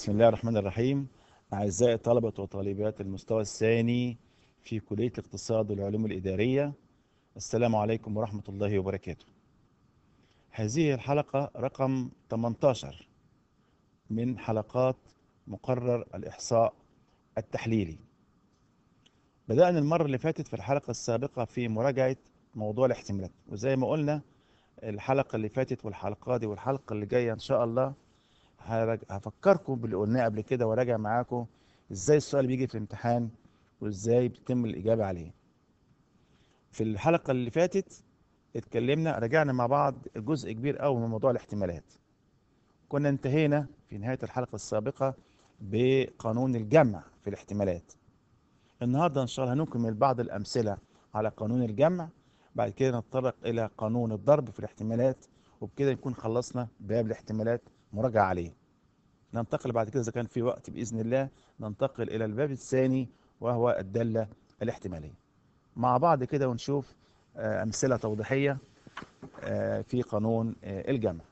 بسم الله الرحمن الرحيم أعزائي طلبة وطالبات المستوى الثاني في كلية الاقتصاد والعلوم الإدارية السلام عليكم ورحمة الله وبركاته هذه الحلقة رقم 18 من حلقات مقرر الإحصاء التحليلي بدأنا المرة اللي فاتت في الحلقة السابقة في مراجعة موضوع الاحتمالات وزي ما قلنا الحلقة اللي فاتت والحلقة دي والحلقة اللي جاية إن شاء الله هفكركم باللي قلناه قبل كده وراجع معاكم ازاي السؤال بيجي في الامتحان وازاي بتتم الاجابه عليه في الحلقه اللي فاتت اتكلمنا رجعنا مع بعض جزء كبير قوي من موضوع الاحتمالات كنا انتهينا في نهايه الحلقه السابقه بقانون الجمع في الاحتمالات النهارده ان شاء الله هنكمل بعض الامثله على قانون الجمع بعد كده نتطرق الى قانون الضرب في الاحتمالات وبكده نكون خلصنا باب الاحتمالات مراجعه عليه ننتقل بعد كده إذا كان في وقت بإذن الله ننتقل إلى الباب الثاني وهو الدالة الاحتمالية مع بعض كده ونشوف آه، أمثلة توضيحية آه، في قانون آه، الجمع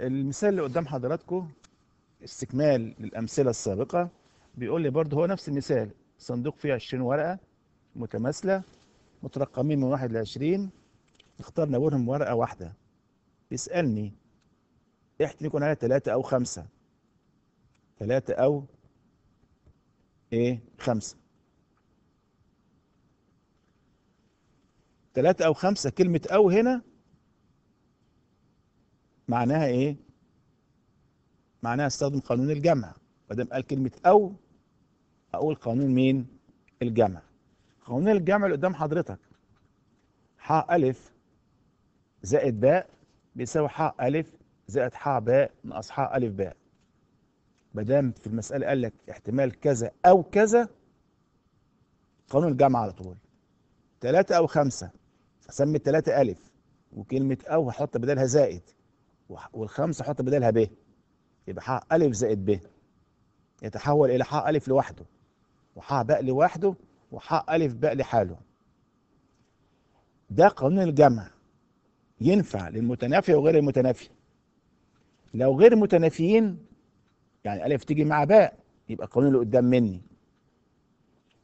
المثال اللي قدام حضراتكم استكمال للأمثلة السابقة بيقول لي برضه هو نفس المثال صندوق فيه 20 ورقة متماثلة مترقمين من 1 ل 20 اخترنا بينهم ورقة واحدة بيسألني احتمال يكون عليها ثلاثة أو خمسة ثلاثة أو إيه خمسة ثلاثة أو خمسة كلمة أو هنا معناها إيه؟ معناها استخدم قانون الجمع دام قال كلمة أو أقول قانون مين؟ الجمع قانون الجمع اللي قدام حضرتك ح ألف زائد باء بيساوي ح ألف زائد ح ب ناقص ح ا ب ما دام في المسألة قال لك احتمال كذا أو كذا قانون الجامعة على طول ثلاثة أو خمسة أسمي الثلاثة ألف وكلمة أو هحط بدالها زائد والخمسة هحط بدالها ب يبقى ح ا زائد ب يتحول إلى ح ا لوحده وح ب لوحده وح ا ب لحاله ده قانون الجمع ينفع للمتنافي وغير المتنافي لو غير متنافيين يعني ألف تيجي مع باء يبقى القانون اللي قدام مني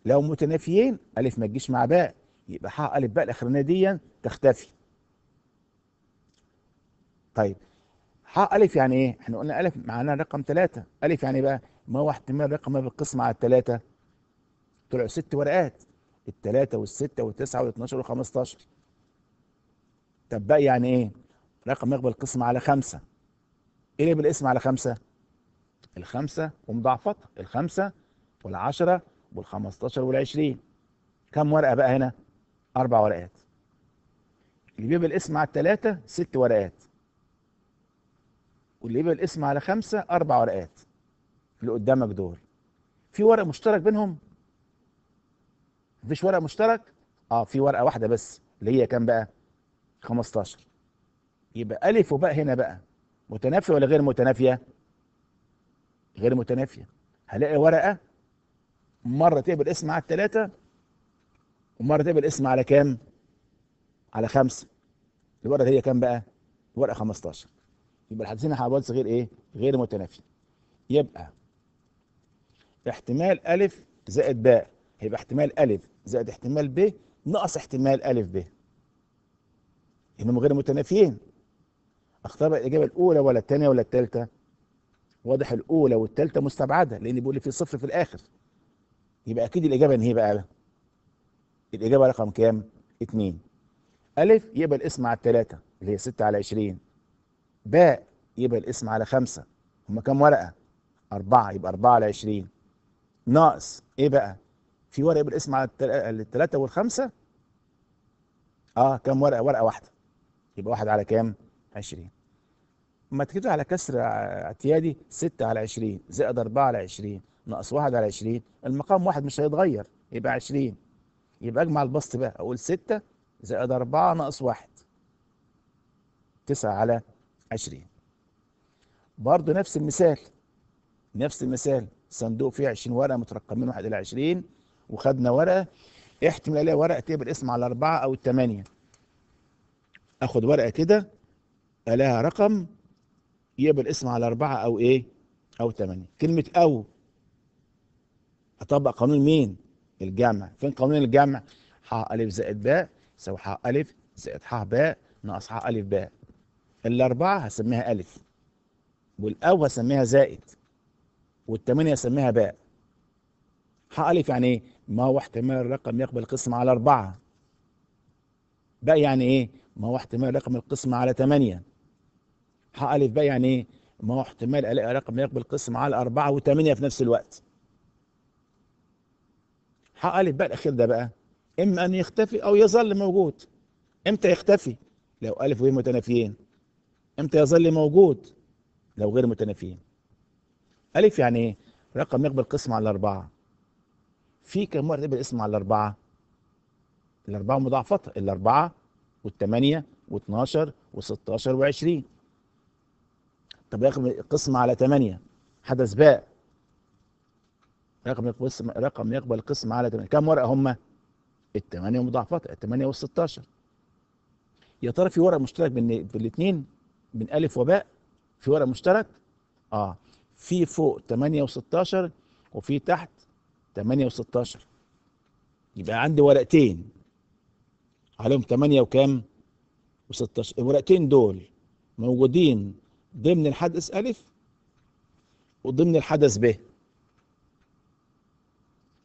لو متنافيين ألف ما تجيش مع باء يبقى حق ألف باء الأخرانية دي تختفي طيب حق ألف يعني إيه؟ إحنا قلنا ألف معناها رقم ثلاثة ألف يعني بقى ما هو احتمال رقم بالقسم على الثلاثة طلعوا ست ورقات الثلاثة والستة والتسعة والاثناشر والخمستاشر طب بقى يعني إيه؟ رقم يقبل القسم على خمسة إيه اللي الاسم على خمسة الخمسة ومضاعفتها الخمسة والعشرة والخمستاشر والعشرين كم ورقة بقى هنا أربع ورقات اللي بيبقى الاسم على التلاتة ست ورقات واللي بيبقى الاسم على خمسة أربع ورقات اللي قدامك دول في ورق مشترك بينهم مفيش ورق مشترك اه في ورقة واحدة بس اللي هي كام بقى 15 يبقى ألف وباء هنا بقى متنافية ولا غير متنافية غير متنافية هلاقي ورقة مرة تقبل اسم على الثلاثه ومرة تقبل اسم على كام على خمسة الورقة هي كام بقى الورقة 15 يبقى الحديثين حوادث غير ايه غير متنافية يبقى احتمال ألف زائد باء هيبقى احتمال ألف زائد احتمال ب ناقص احتمال ألف ب إنهم غير متنافيين اختار الاجابه الاولى ولا الثانيه ولا الثالثه واضح الاولى والثالثه مستبعده لان بيقول لي في صفر في الاخر يبقى اكيد الاجابه ان هي بقى الاجابه رقم كام اثنين. الف يبقى الاسم على الثلاثه اللي هي 6 على 20 باء يبقى الاسم على خمسة هما كام ورقه أربعة يبقى 4 على 20 ناقص ايه بقى في ورقه يبقى الاسم على الثلاثه والخمسه اه كام ورقه ورقه واحده يبقى واحد على كام 20 اما تكتب على كسر اعتيادي 6 على 20 زائد 4 على 20 ناقص 1 على 20 المقام واحد مش هيتغير يبقى 20 يبقى اجمع البسط بقى اقول 6 زائد 4 ناقص 1 9 على 20 برضه نفس المثال نفس المثال صندوق فيه 20 ورقه مترقمين 1 الى 20 وخدنا ورقه احتمال الاقي ورقه تقبل اسم على 4 او 8 اخد ورقه كده لها رقم يقبل اسم على أربعة أو إيه أو ثمانية كلمة أو أطبق قانون مين الجمع فين قانون الجمع ح ألف زائد باء يساوي ح ألف زائد ح باء ناقص ح ألف باء الأربعة هسميها ألف والأو هسميها زائد والثمانية هسميها باء ح ألف يعني إيه ما هو احتمال الرقم يقبل قسم على أربعة باء يعني إيه ما هو احتمال رقم القسمة على ثمانية؟ حق الف ب يعني ايه؟ ما هو احتمال الاقي رقم لا يقبل قسم على اربعه وثمانيه في نفس الوقت. حق الف ب الاخير ده بقى اما ان يختفي او يظل موجود. امتى يختفي؟ لو الف و متنافيين. امتى يظل موجود؟ لو غير متنافيين. الف يعني ايه؟ رقم يقبل قسم على اربعه. في كم مره يقبل قسم على الاربعه؟ الاربعه مضاعفتها الاربعه والثمانيه و12 و16 و20 طب رقم قسم على 8 حدث باء رقم يقسم رقم يقبل القسم على 8 كم ورقة هم؟ مضاعفات ال8 وال وال16 يا ترى في ورق مشترك بين الاثنين بين ألف وباء في ورق مشترك؟ اه في فوق 8 و16 وفي تحت 8 و16 يبقى عندي ورقتين عليهم 8 وكام؟ و16 الورقتين دول موجودين ضمن الحدث ألف وضمن الحدث ب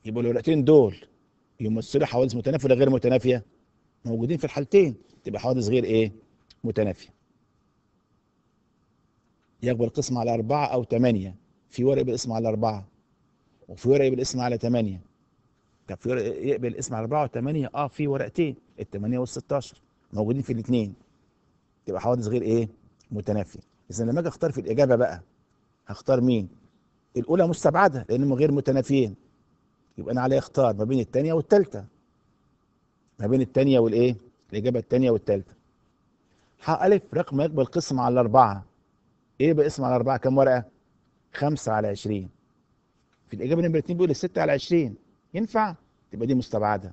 يبقى الورقتين دول يمثلوا حوادث متنافية ولا غير متنافية موجودين في الحالتين تبقى حوادث غير ايه متنافية يقبل القسم على أربعة أو ثمانية في ورق يقبل على أربعة وفي ورق يقبل على ثمانية طب في ورق يقبل القسم على أربعة وثمانية اه في ورقتين الثمانية والستاشر موجودين في الاثنين تبقى حوادث غير ايه متنافية اذا لما اجي اختار في الاجابه بقى هختار مين الاولى مستبعده لانهم غير متنافيين يبقى انا علي اختار ما بين الثانيه والثالثه ما بين الثانيه والايه الاجابه الثانيه والثالثه ح ا رقم يقبل قسم على الاربعه ايه يبقى اسم على الاربعه كام ورقه 5 على 20 في الاجابه نمره 2 بيقول 6 على 20 ينفع تبقى دي مستبعده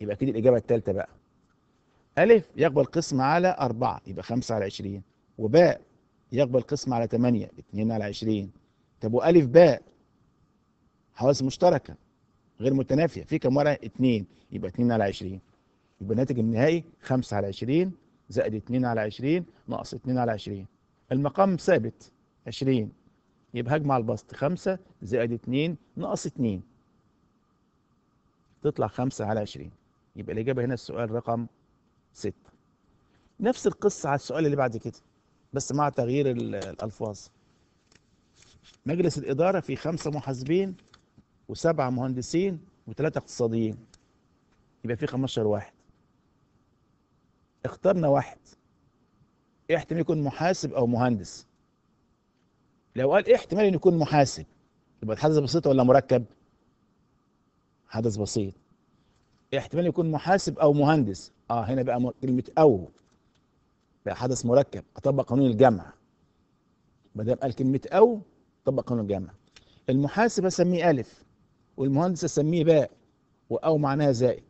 يبقى اكيد الاجابه الثالثه بقى أ يقبل قسم على أربعة يبقى خمسة على عشرين وباء يقبل قسمة على 8 2 على 20 طب وألف باء حواس مشتركة غير متنافية في كم ورقة 2 يبقى 2 على 20 يبقى الناتج النهائي 5 على 20 زائد 2 على 20 ناقص 2 على 20 المقام ثابت 20 يبقى هجمع البسط 5 زائد 2 ناقص 2 تطلع 5 على 20 يبقى الإجابة هنا السؤال رقم 6 نفس القصة على السؤال اللي بعد كده بس مع تغيير الألفاظ مجلس الإدارة فيه خمسة محاسبين وسبعة مهندسين وثلاثة اقتصاديين يبقى فيه 15 واحد اخترنا واحد احتمال يكون محاسب أو مهندس لو قال ايه احتمال ان يكون محاسب يبقى حدث بسيط ولا مركب حدث بسيط احتمال يكون محاسب او مهندس اه هنا بقى كلمه او بقى حدث مركب اطبق قانون الجمع ما دام قال كلمه او طبق قانون الجمع المحاسب اسميه الف والمهندس اسميه باء واو معناها زائد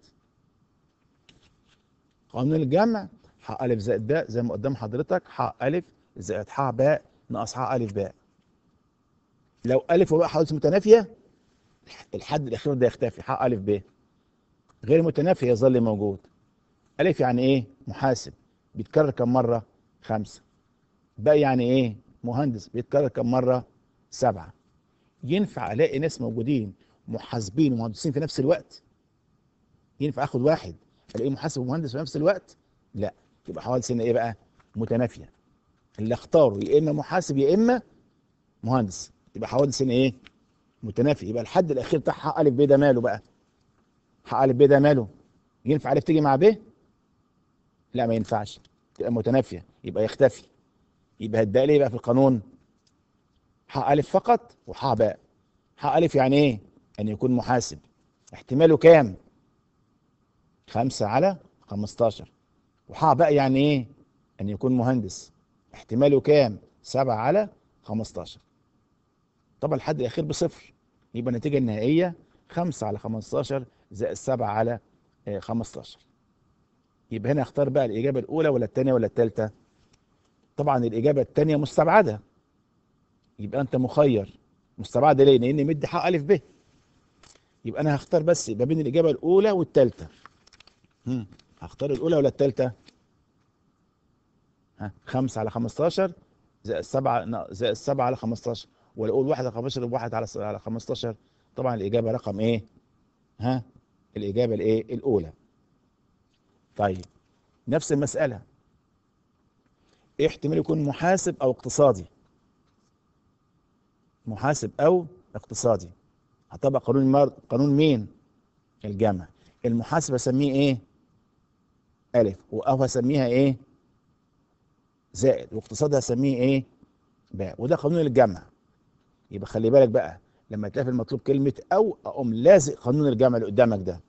قانون الجمع ح الف زائد باء زي ما قدام حضرتك ح الف زائد ح باء ناقص ح الف باء لو الف وباء حضرتك متنافيه الحد الاخير ده يختفي ح الف ب غير متنافيه يظل موجود الف يعني ايه محاسب بيتكرر كم مرة خمسة ده يعني ايه مهندس بيتكرر كم مرة سبعة ينفع الاقي ناس موجودين محاسبين ومهندسين في نفس الوقت ينفع اخد واحد الاقيه محاسب ومهندس في نفس الوقت لا يبقى حوادث إن ايه بقى متنافية اللي اختاره يا اما محاسب يا اما مهندس يبقى حوادث إن ايه متنافي يبقى الحد الاخير بتاع حق ا ب ده ماله بقى حق ا ب ده ماله ينفع ا تيجي مع ب لا ما ينفعش تبقى متنافيه يبقى يختفي يبقى هتبقى ليه بقى في القانون ح ا فقط وح ب ح ا يعني ايه ان يكون محاسب احتماله كام 5 على 15 وح ب يعني ايه ان يكون مهندس احتماله كام 7 على 15 طبعا الحد الاخير بصفر يبقى النتيجه النهائيه 5 على 15 زائد 7 على 15 آه، يبقى هنا اختار بقى الإجابة الأولى ولا الثانية ولا الثالثة طبعا الإجابة الثانية مستبعدة يبقى أنت مخير مستبعدة ليه؟ لأن مدي حق ألف ب يبقى أنا هختار بس ما بين الإجابة الأولى والثالثة هختار الأولى ولا الثالثة؟ ها 5 على 15 زائد 7 زائد 7 على 15 ولا أقول 1 على 15 و1 على على 15 طبعا الإجابة رقم إيه؟ ها الإجابة الإيه؟ الأولى طيب نفس المسألة إيه احتمال يكون محاسب أو اقتصادي محاسب أو اقتصادي هطبق قانون المار... قانون مين الجمع المحاسب أسميه إيه ألف وأو هسميها إيه زائد واقتصادي هسميه إيه باء وده قانون الجمع يبقى خلي بالك بقى لما تلاقي المطلوب كلمة أو أقوم لازق قانون الجمع اللي قدامك ده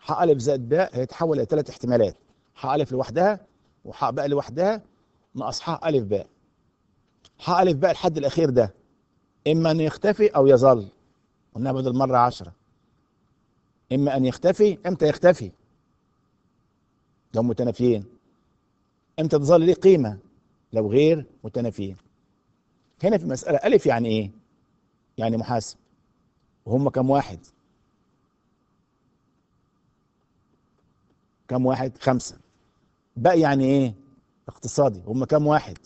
ح ا زائد باء هيتحول إلى ثلاث احتمالات ح ا لوحدها وح باء لوحدها ناقص ح ا باء ح ا باء الحد الأخير ده إما أن يختفي أو يظل قلنا بدل مرة عشرة إما أن يختفي إمتى يختفي لو متنافيين إمتى تظل ليه قيمة لو غير متنافيين هنا في المسألة ألف يعني إيه؟ يعني محاسب وهم كم واحد؟ كم واحد خمسة باقي يعني ايه اقتصادي هم كم واحد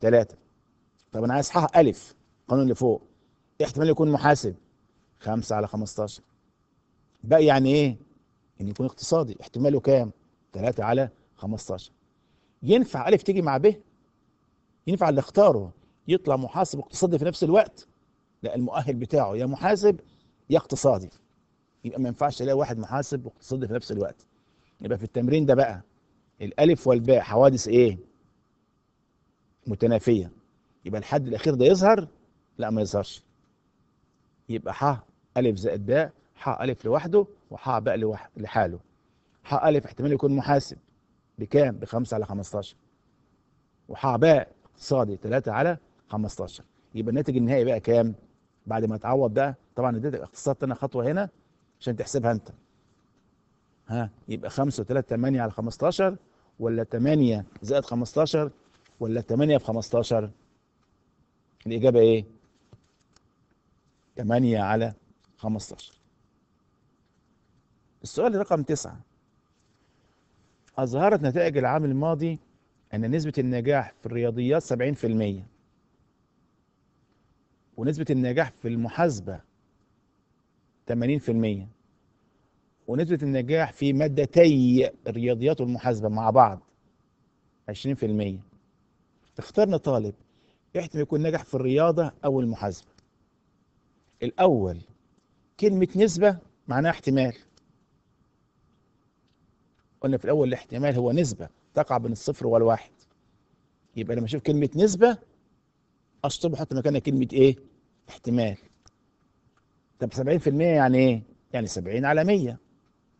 ثلاثة طب انا عايز اصحح الف قانون اللي فوق احتمال يكون محاسب خمسة على 15 باقي يعني ايه ان يكون اقتصادي احتماله كام ثلاثة على 15 ينفع الف تيجي مع ب ينفع اللي اختاره يطلع محاسب اقتصادي في نفس الوقت لا المؤهل بتاعه يا محاسب يا اقتصادي يبقى ما ينفعش الاقي واحد محاسب واقتصادي في نفس الوقت يبقى في التمرين ده بقى الالف والباء حوادث ايه متنافيه يبقى الحد الاخير ده يظهر لا ما يظهرش يبقى ح الف زائد باء ح الف لوحده وح باء لحاله ح الف احتمال يكون محاسب بكام ب 5 على 15 وح باء اقتصادي 3 على 15 يبقى الناتج النهائي بقى كام بعد ما تعوض بقى طبعا اديتك اقتصاد تاني خطوه هنا عشان تحسبها انت ها يبقى 5 و3 8 على 15 ولا 8 زائد 15 ولا 8 في 15 الإجابة إيه 8 على 15 السؤال رقم 9 أظهرت نتائج العام الماضي أن نسبة النجاح في الرياضيات 70% ونسبة النجاح في المحاسبة 80% ونسبة النجاح في مادتي الرياضيات والمحاسبة مع بعض 20% اخترنا طالب يحتمل يكون نجح في الرياضة أو المحاسبة الأول كلمة نسبة معناها احتمال قلنا في الأول الاحتمال هو نسبة تقع بين الصفر والواحد يبقى لما أشوف كلمة نسبة أشطب أحط مكانها كلمة إيه؟ احتمال طب 70% يعني إيه؟ يعني 70 على 100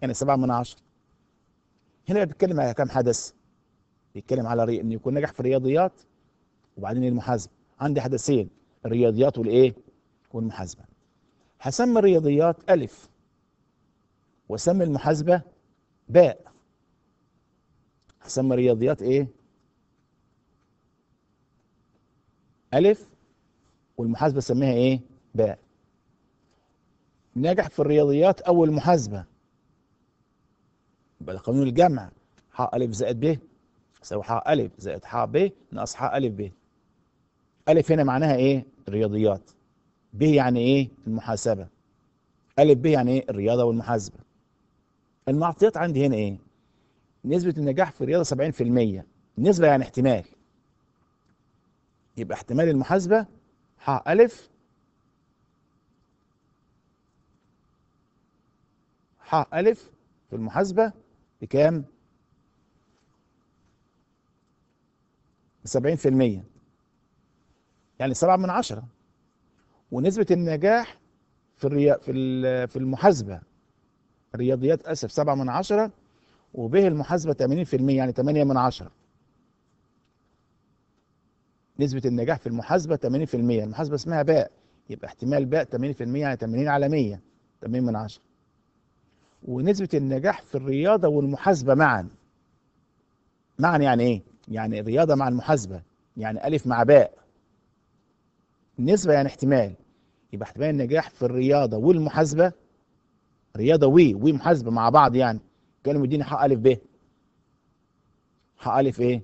يعني سبعة من عشرة هنا بيتكلم على كم حدث بيتكلم على ري... ان يكون نجح في الرياضيات وبعدين المحاسبه عندي حدثين الرياضيات والايه والمحاسبه هسمي الرياضيات الف وسمي المحاسبه باء هسمي الرياضيات ايه الف والمحاسبه سميها ايه باء نجح في الرياضيات او المحاسبه يبقى ده قانون الجمع ح ا زائد ب يساوي ح ا زائد ح ب ناقص ح ا ب ا هنا معناها إيه؟ الرياضيات ب يعني إيه؟ المحاسبة ا ب يعني إيه؟ الرياضة والمحاسبة المعطيات عندي هنا إيه؟ نسبة النجاح في الرياضة 70% نسبة يعني احتمال يبقى احتمال المحاسبة ح ا ح ا في المحاسبة بكام؟ سبعين في المية يعني سبعة من عشرة ونسبة النجاح في الريا في في المحاسبة الرياضيات أسف سبعة من عشرة وبه المحاسبة تمانين في المية يعني تمانية من عشرة نسبة النجاح في المحاسبة تمانين في المية المحاسبة اسمها باء يبقى احتمال باء تمانين في المية يعني تمانين على مية تمانين من عشرة ونسبة النجاح في الرياضة والمحاسبة معا معا يعني ايه؟ يعني الرياضة مع المحاسبة يعني ألف مع باء نسبة يعني احتمال يبقى احتمال النجاح في الرياضة والمحاسبة رياضة وي محاسبة مع بعض يعني كانوا مديني حق ألف ب حق ألف ايه؟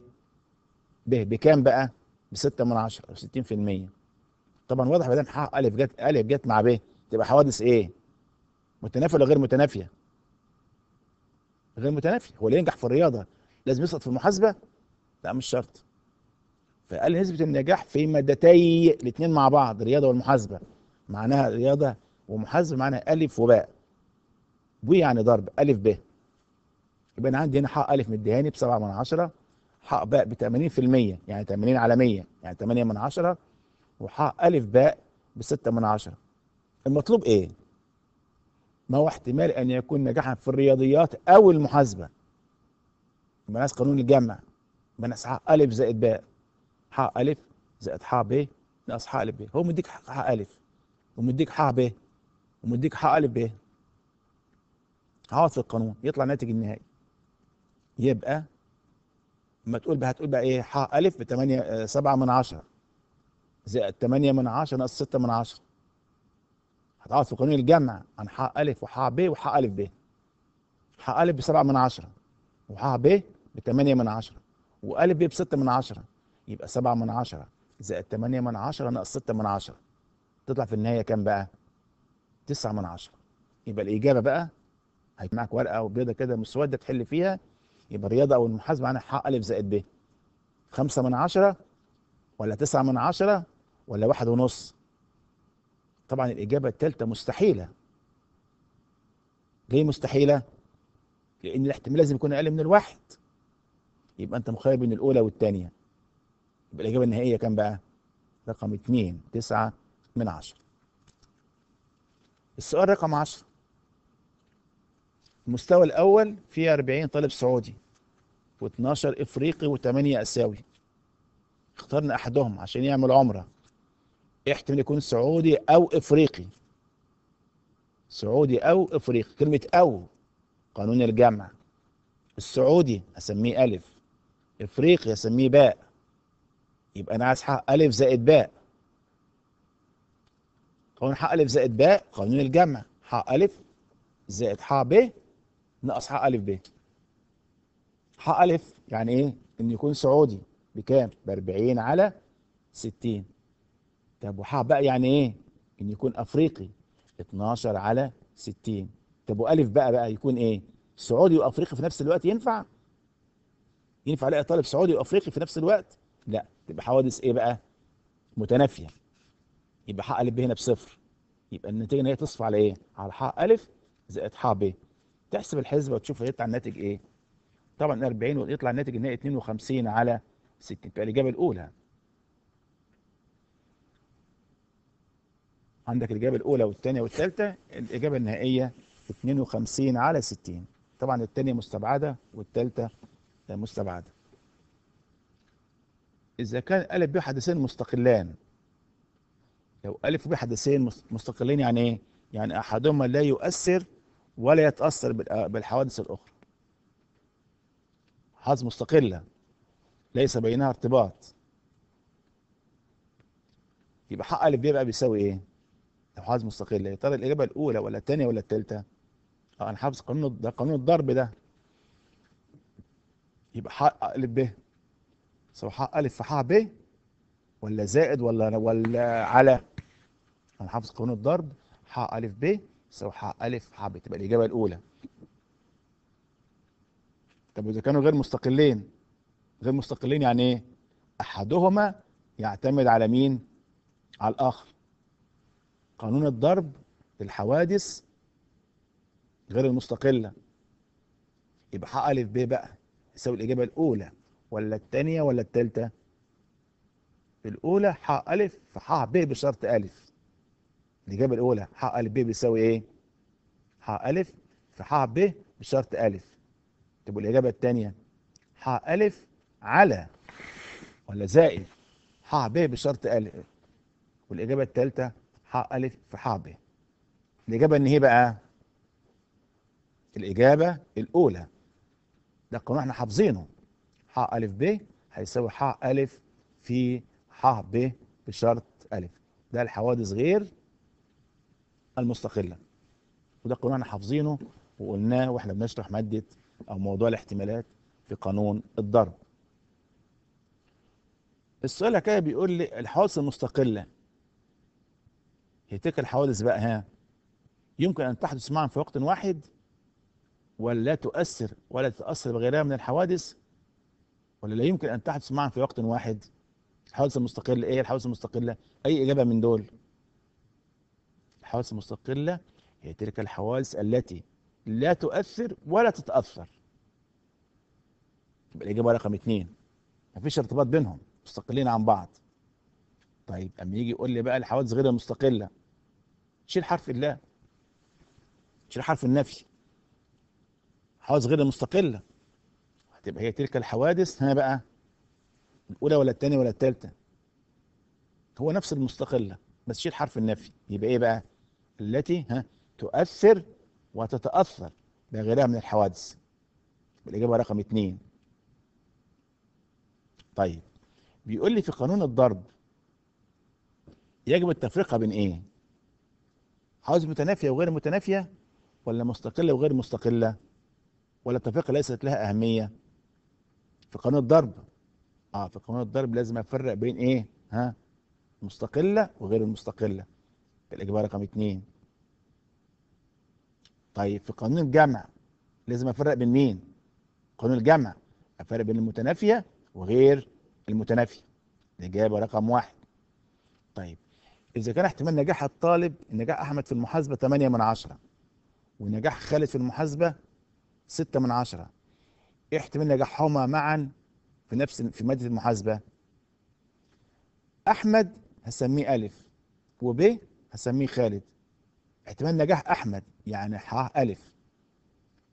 ب بكام بقى؟ بستة من عشرة أو ستين في المية طبعا واضح بدل حق ألف جت ألف جت مع ب تبقى حوادث ايه؟ متنافية ولا غير متنافية غير متنافي هو اللي ينجح في الرياضه لازم يسقط في المحاسبه لا مش شرط فقال نسبه النجاح في مادتي الاثنين مع بعض الرياضه والمحاسبه معناها رياضه ومحاسبه معناها الف وباء ب يعني ضرب الف ب يبقى انا عندي هنا حق الف مديهاني ب 7 من عشرة حق باء ب 80% يعني 80 على 100 يعني 8 من عشرة وحق الف باء ب 6 من عشرة المطلوب ايه؟ ما هو احتمال أن يكون نجاحا في الرياضيات أو المحاسبة يبقى قانون الجمع يبقى حق ألف زائد باء حق ألف زائد حق ب ناقص حق ألف ب هو مديك حق ألف ومديك حق ب ومديك حق ألف ب هقعد في القانون يطلع الناتج النهائي يبقى ما تقول بقى هتقول بقى ايه حق ألف ب 8 7 من 10 زائد 8 من 10 ناقص 6 من 10 هتعرف في قانون الجمع عن حق ألف وحق ب وحق ألف ب حق ألف بسبعة من عشرة وحق ب بثمانية من عشرة وألف ب بستة من عشرة يبقى سبعة من عشرة زائد ثمانية من عشرة ناقص ستة من عشرة تطلع في النهاية كام بقى؟ تسعة من عشرة يبقى الإجابة بقى هيبقى معاك ورقة وبيضة كده مسودة تحل فيها يبقى الرياضة أو المحاسبة عن حق ألف زائد ب خمسة من عشرة ولا تسعة من عشرة ولا واحد ونص طبعا الإجابة الثالثة مستحيلة ليه مستحيلة؟ لأن الاحتمال لازم يكون أقل من الواحد يبقى أنت مخير بين الأولى والثانية يبقى الإجابة النهائية كام بقى؟ رقم 2 9 من 10 السؤال رقم 10 المستوى الأول فيه 40 طالب سعودي و12 إفريقي و8 آسيوي اخترنا أحدهم عشان يعمل عمرة يحتمل يكون سعودي أو إفريقي سعودي أو إفريقي كلمة أو قانون الجمع السعودي أسميه ألف إفريقي أسميه باء يبقى أنا عايز حق ألف زائد باء قانون حق ألف زائد باء قانون الجمع حق ألف زائد حق ب ناقص حق ألف ب حق ألف يعني إيه؟ إن يكون سعودي بكام؟ ب 40 على 60 طب بقى يعني ايه ان يكون افريقي 12 على 60 طب والف بقى بقى يكون ايه سعودي وافريقي في نفس الوقت ينفع ينفع الاقي طالب سعودي وافريقي في نفس الوقت لا تبقى حوادث ايه بقى متنافيه يبقى حق الف هنا بصفر يبقى النتيجه ان هي تصفى على ايه على حق الف زائد حق ب تحسب الحسبه وتشوف هيطلع الناتج ايه طبعا 40 ويطلع الناتج ان هي 52 على 60 يبقى الاجابه الاولى عندك الإجابة الأولى والثانية والثالثة الإجابة النهائية 52 على 60 طبعا الثانية مستبعدة والثالثة مستبعدة إذا كان ألف ب حدثين مستقلان لو ألف ب حدثين مستقلين يعني إيه؟ يعني أحدهما لا يؤثر ولا يتأثر بالحوادث الأخرى حظ مستقلة ليس بينها ارتباط يبقى حق ألف ب بيساوي إيه؟ لوحات مستقل يا ترى الاجابه الاولى ولا الثانيه ولا الثالثه اه انا حافظ قانون ده قانون الضرب ده يبقى حق ا ب سواء حق ا في حق ب ولا زائد ولا ولا على انا حافظ قانون الضرب حق ا ب سواء حق ا في حق ب تبقى الاجابه الاولى طب اذا كانوا غير مستقلين غير مستقلين يعني ايه احدهما يعتمد على مين على الاخر قانون الضرب للحوادث غير المستقلة يبقى حق ا ب بقى يساوي الإجابة الأولى ولا الثانية ولا الثالثة الأولى حق في ح ب بشرط ا الإجابة الأولى حق ا ب بيساوي إيه؟ حق في ح ب بشرط ألف تبقى الإجابة الثانية حق ألف على ولا زائد حق ب بشرط ألف والإجابة الثالثة حاء ألف في حاء ب الإجابة إن هي بقى الإجابة الأولى ده القانون احنا حافظينه حاء ألف ب هيساوي حاء ألف في حاء ب بشرط ألف ده الحوادث غير المستقلة وده القانون احنا حافظينه وقلناه واحنا بنشرح مادة أو موضوع الاحتمالات في قانون الضرب السؤال كده بيقول لي الحوادث المستقلة هي تلك الحوادث بقى ها يمكن أن تحدث معا في وقت واحد ولا تؤثر ولا تتأثر بغيرها من الحوادث ولا لا يمكن أن تحدث معا في وقت واحد الحوادث المستقلة إيه الحوادث المستقلة أي إجابة من دول الحوادث المستقلة هي تلك الحوادث التي لا تؤثر ولا تتأثر يبقى الإجابة رقم اثنين مفيش ارتباط بينهم مستقلين عن بعض طيب أما يجي يقول لي بقى الحوادث غير المستقلة شيل حرف الله شيل حرف النفي حوادث غير مستقلة هتبقى هي تلك الحوادث هنا بقى الأولى ولا الثانية ولا الثالثة هو نفس المستقلة بس شيل حرف النفي يبقى إيه بقى التي ها تؤثر وتتأثر بغيرها من الحوادث الإجابة رقم اثنين طيب بيقول لي في قانون الضرب يجب التفرقة بين إيه عاوز متنافية وغير متنافية ولا مستقلة وغير مستقلة ولا التفرقة ليست لها أهمية في قانون الضرب اه في قانون الضرب لازم افرق بين ايه ها مستقلة وغير المستقلة الإجابة رقم اتنين طيب في قانون الجمع لازم افرق بين مين قانون الجمع افرق بين المتنافية وغير المتنافية الإجابة رقم واحد طيب إذا كان احتمال نجاح الطالب نجاح أحمد في المحاسبة 8 من 10 ونجاح خالد في المحاسبة 6 من 10 إيه احتمال نجاحهما معا في نفس في مادة المحاسبة أحمد هسميه ألف وب هسميه خالد احتمال نجاح أحمد يعني ح ألف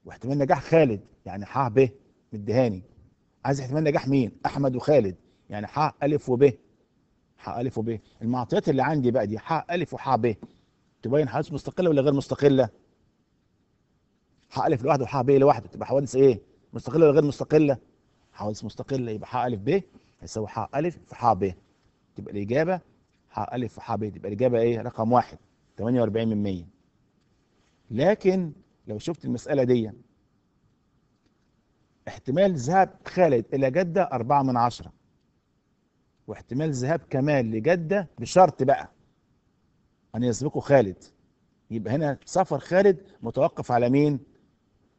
واحتمال نجاح خالد يعني ح ب مدهاني عايز احتمال نجاح مين أحمد وخالد يعني ح ألف وب ح ألف وب المعطيات اللي عندي بقى دي ح ألف وح ب تبين حوادث مستقلة ولا غير مستقلة ح ألف لوحده وح ب لوحده تبقى حوادث إيه مستقلة ولا غير مستقلة حوادث مستقلة يبقى ح ألف ب هيساوي ح ألف في ح ب تبقى الإجابة ح ألف في ح ب تبقى الإجابة إيه رقم واحد 48 من 100 لكن لو شفت المسألة دي احتمال ذهاب خالد إلى جدة 4 من عشرة واحتمال ذهاب كمال لجدة بشرط بقى أن يسبقه خالد يبقى هنا سفر خالد متوقف على مين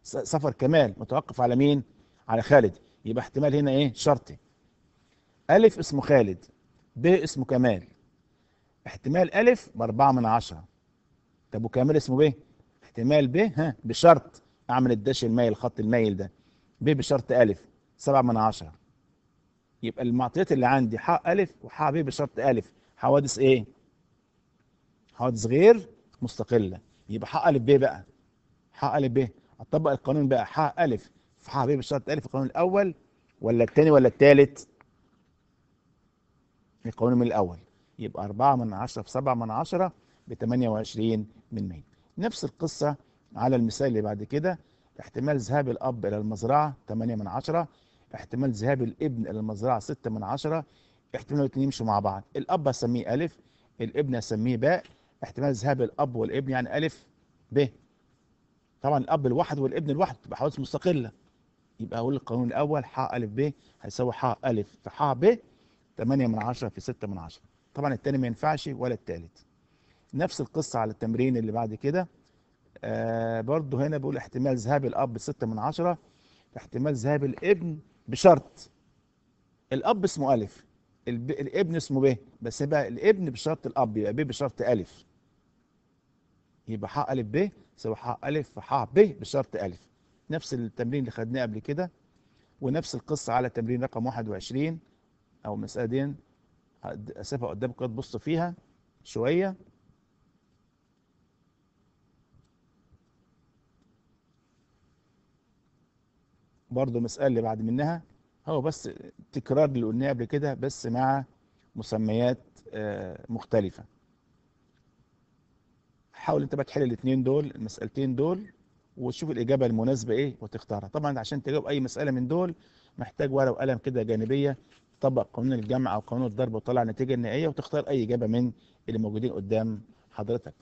سفر كمال متوقف على مين على خالد يبقى احتمال هنا ايه شرطي ألف اسمه خالد ب اسمه كمال احتمال ألف بأربعة من عشرة طب وكمال اسمه ب إيه؟ احتمال ب ها بشرط أعمل الداش المايل الخط المايل ده ب بشرط ألف سبعة من عشرة يبقى المعطيات اللي عندي ح ألف وح ب بشرط ألف حوادث إيه؟ حوادث غير مستقلة يبقى ح ألف ب بقى ح ألف ب أطبق القانون بقى ح ألف في ح ب بشرط ألف القانون الأول ولا الثاني ولا الثالث؟ القانون من الأول يبقى 4 من 10 في 7 من 10 ب 28 من 100 نفس القصة على المثال اللي بعد كده احتمال ذهاب الأب إلى المزرعة 8 من 10 احتمال ذهاب الابن الى المزرعه 6 من 10 احتمال الاثنين يمشوا مع بعض الاب اسميه الف الابن اسميه باء احتمال ذهاب الاب والابن يعني الف ب طبعا الاب الواحد والابن الواحد تبقى حوادث مستقله يبقى اقول القانون الاول ح ا ب هيساوي ح ا في ح ب 8 من 10 في 6 من 10 طبعا الثاني ما ينفعش ولا الثالث نفس القصه على التمرين اللي بعد كده آه برضه هنا بيقول احتمال ذهاب الاب 6 من 10 احتمال ذهاب الابن بشرط الاب اسمه الف الابن اسمه ب بس يبقى الابن بشرط الاب يبقى ب بشرط الف يبقى حق الف ب سوى حق الف حق ب بشرط الف نفس التمرين اللي خدناه قبل كده ونفس القصه على تمرين رقم 21 او مسألتين هسيبها قدامكم تبصوا فيها شويه برضو مسألة اللي بعد منها هو بس تكرار اللي قلناه قبل كده بس مع مسميات آه، مختلفة حاول انت بقى تحل الاثنين دول المسألتين دول وتشوف الإجابة المناسبة إيه وتختارها طبعا عشان تجاوب أي مسألة من دول محتاج ورقة وقلم كده جانبية تطبق قانون الجمع أو قانون الضرب وتطلع النتيجة النهائية وتختار أي إجابة من اللي موجودين قدام حضرتك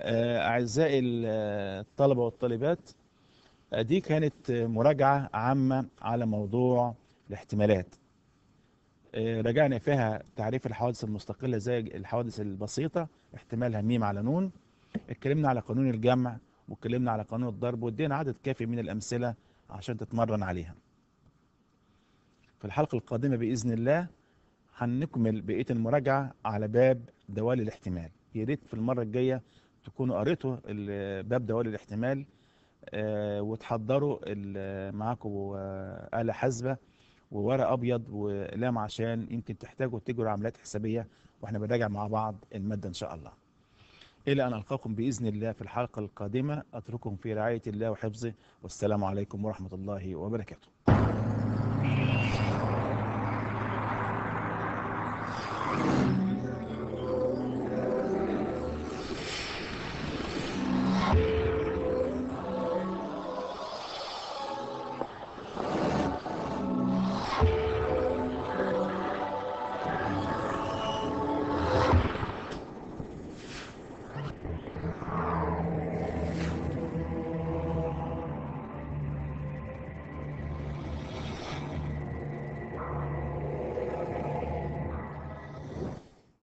آه، أعزائي آه، الطلبة والطالبات دي كانت مراجعة عامة على موضوع الاحتمالات آه، رجعنا فيها تعريف الحوادث المستقلة زي الحوادث البسيطة احتمالها ميم على نون اتكلمنا على قانون الجمع واتكلمنا على قانون الضرب وادينا عدد كافي من الأمثلة عشان تتمرن عليها في الحلقة القادمة بإذن الله هنكمل بقية المراجعة على باب دوال الاحتمال يا ريت في المرة الجاية تكونوا قريتوا باب دوال الاحتمال آه، وتحضروا معاكم آه، آلة حاسبة وورق أبيض وقلم عشان يمكن تحتاجوا تجروا عمليات حسابية وإحنا بنراجع مع بعض المادة إن شاء الله إلى أن ألقاكم بإذن الله في الحلقة القادمة أترككم في رعاية الله وحفظه والسلام عليكم ورحمة الله وبركاته